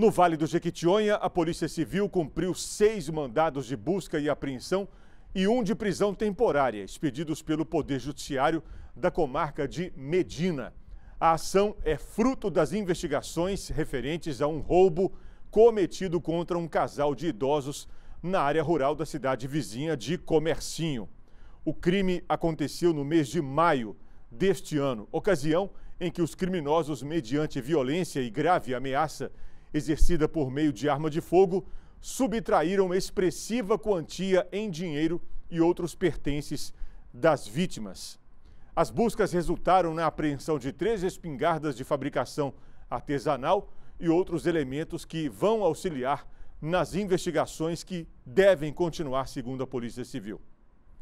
No Vale do Jequitinhonha, a Polícia Civil cumpriu seis mandados de busca e apreensão e um de prisão temporária, expedidos pelo Poder Judiciário da comarca de Medina. A ação é fruto das investigações referentes a um roubo cometido contra um casal de idosos na área rural da cidade vizinha de Comercinho. O crime aconteceu no mês de maio deste ano, ocasião em que os criminosos, mediante violência e grave ameaça, exercida por meio de arma de fogo subtraíram expressiva quantia em dinheiro e outros pertences das vítimas. As buscas resultaram na apreensão de três espingardas de fabricação artesanal e outros elementos que vão auxiliar nas investigações que devem continuar, segundo a Polícia Civil.